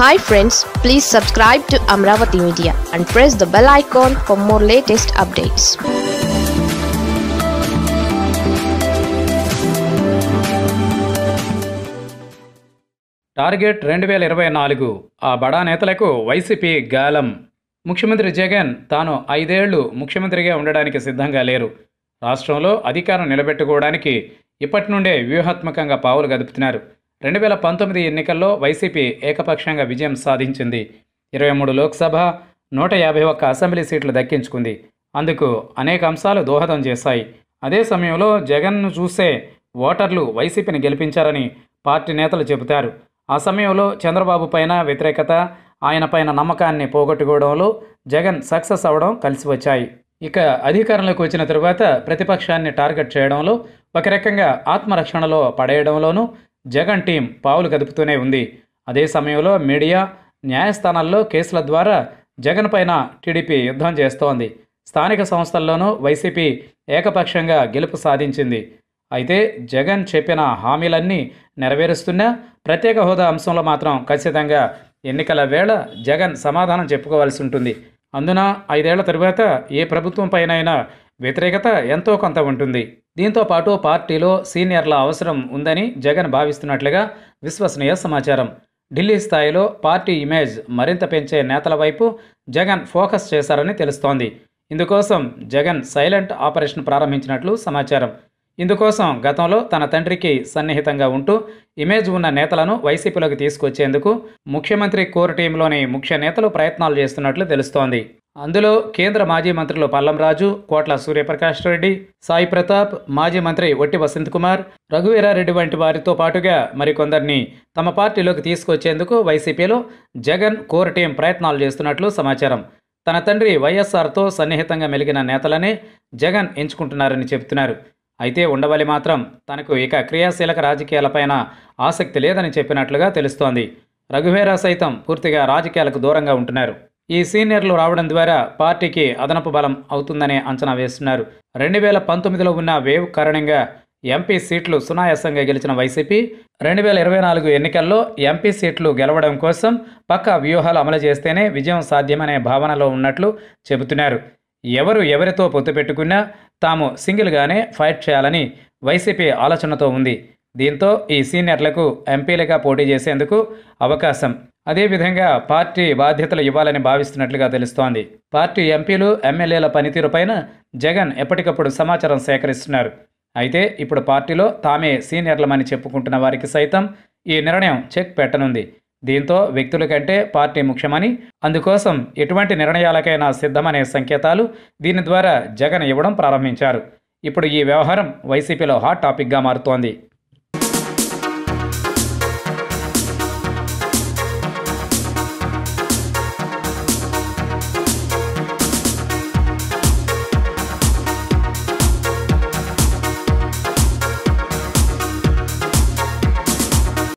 hi friends please subscribe to Amaravati media and press the bell icon for more latest updates target రెండు వేల ఇరవై నాలుగు ఆ బడా నేతలకు వైసీపీ గాలం ముఖ్యమంత్రి జగన్ తాను ఐదేళ్లు ముఖ్యమంత్రిగా ఉండడానికి సిద్ధంగా లేరు రాష్ట్రంలో అధికారం నిలబెట్టుకోవడానికి ఇప్పటి నుండే వ్యూహాత్మకంగా పావులు గదుపుతున్నారు రెండు వేల పంతొమ్మిది ఎన్నికల్లో వైసీపీ ఏకపక్షంగా విజయం సాధించింది ఇరవై మూడు లోక్సభ నూట యాభై ఒక్క అసెంబ్లీ సీట్లు దక్కించుకుంది అందుకు అనేక అంశాలు దోహదం చేశాయి అదే సమయంలో జగన్ను చూసే ఓటర్లు వైసీపీని గెలిపించారని పార్టీ నేతలు చెబుతారు ఆ సమయంలో చంద్రబాబు పైన వ్యతిరేకత ఆయన పైన నమ్మకాన్ని పోగొట్టుకోవడంలో జగన్ సక్సెస్ అవడం కలిసి వచ్చాయి ఇక అధికారంలోకి వచ్చిన తరువాత ప్రతిపక్షాన్ని టార్గెట్ చేయడంలో ఒక రకంగా ఆత్మరక్షణలో పడేయడంలోనూ జగన్ టీం పావులు కదుపుతూనే ఉంది అదే సమయంలో మీడియా న్యాయస్థానాల్లో కేసుల ద్వారా జగన్ పైన టీడీపీ యుద్ధం చేస్తోంది స్థానిక సంస్థల్లోనూ వైసీపీ ఏకపక్షంగా గెలుపు సాధించింది అయితే జగన్ చెప్పిన హామీలన్నీ నెరవేరుస్తున్నా ప్రత్యేక హోదా అంశంలో మాత్రం ఖచ్చితంగా ఎన్నికల వేళ జగన్ సమాధానం చెప్పుకోవాల్సి ఉంటుంది అందున ఐదేళ్ల తరువాత ఏ ప్రభుత్వంపైనైనా వ్యతిరేకత ఎంతో కొంత ఉంటుంది దీంతో పాటు పార్టీలో సీనియర్ల అవసరం ఉందని జగన్ భావిస్తున్నట్లుగా విశ్వసనీయ సమాచారం ఢిల్లీ స్థాయిలో పార్టీ ఇమేజ్ మరింత పెంచే నేతల వైపు జగన్ ఫోకస్ చేశారని తెలుస్తోంది ఇందుకోసం జగన్ సైలెంట్ ఆపరేషన్ ప్రారంభించినట్లు సమాచారం ఇందుకోసం గతంలో తన తండ్రికి సన్నిహితంగా ఉంటూ ఇమేజ్ ఉన్న నేతలను వైసీపీలోకి తీసుకొచ్చేందుకు ముఖ్యమంత్రి కోర్ టీంలోని ముఖ్య నేతలు ప్రయత్నాలు చేస్తున్నట్లు తెలుస్తోంది అందులో కేంద్ర మాజీ మంత్రులు పల్లంరాజు కోట్ల సూర్యప్రకాష్ రెడ్డి సాయి ప్రతాప్ మాజీ మంత్రి ఒట్టి వసంత్ కుమార్ రఘువీరారెడ్డి వంటి వారితో పాటుగా మరికొందరిని తమ పార్టీలోకి తీసుకొచ్చేందుకు వైసీపీలో జగన్ కోర్ టీం ప్రయత్నాలు చేస్తున్నట్లు సమాచారం తన తండ్రి వైఎస్ఆర్తో సన్నిహితంగా మెలిగిన నేతలనే జగన్ ఎంచుకుంటున్నారని చెబుతున్నారు అయితే ఉండవల్లి మాత్రం తనకు ఇక క్రియాశీలక రాజకీయాలపైన ఆసక్తి లేదని చెప్పినట్లుగా తెలుస్తోంది రఘువీరా సైతం పూర్తిగా రాజకీయాలకు దూరంగా ఉంటున్నారు ఈ సీనియర్లు రావడం ద్వారా పార్టీకి అదనపు బలం అవుతుందనే అంచనా వేస్తున్నారు రెండు వేల పంతొమ్మిదిలో ఉన్న వేవ్ కారణంగా ఎంపీ సీట్లు సునాయాసంగా గెలిచిన వైసీపీ రెండు వేల ఇరవై నాలుగు ఎన్నికల్లో ఎంపీ సీట్లు గెలవడం కోసం పక్క వ్యూహాలు అమలు చేస్తేనే విజయం సాధ్యమనే భావనలో ఉన్నట్లు చెబుతున్నారు ఎవరు ఎవరితో పొత్తు పెట్టుకున్నా తాము సింగిల్గానే ఫైట్ చేయాలని వైసీపీ ఆలోచనతో ఉంది దీంతో ఈ సీనియర్లకు ఎంపీలుగా పోటీ చేసేందుకు అవకాశం అదేవిధంగా పార్టీ బాధ్యతలు ఇవ్వాలని భావిస్తున్నట్లుగా తెలుస్తోంది పార్టీ ఎంపీలు ఎమ్మెల్యేల పనితీరుపైన జగన్ ఎప్పటికప్పుడు సమాచారం సేకరిస్తున్నారు అయితే ఇప్పుడు పార్టీలో తామే సీనియర్లమని చెప్పుకుంటున్న వారికి సైతం ఈ నిర్ణయం చెక్ పెట్టనుంది దీంతో వ్యక్తుల కంటే పార్టీ ముఖ్యమని అందుకోసం ఎటువంటి నిర్ణయాలకైనా సిద్ధమనే సంకేతాలు దీని ద్వారా జగన్ ఇవ్వడం ప్రారంభించారు ఇప్పుడు ఈ వ్యవహారం వైసీపీలో హాట్ టాపిక్గా మారుతోంది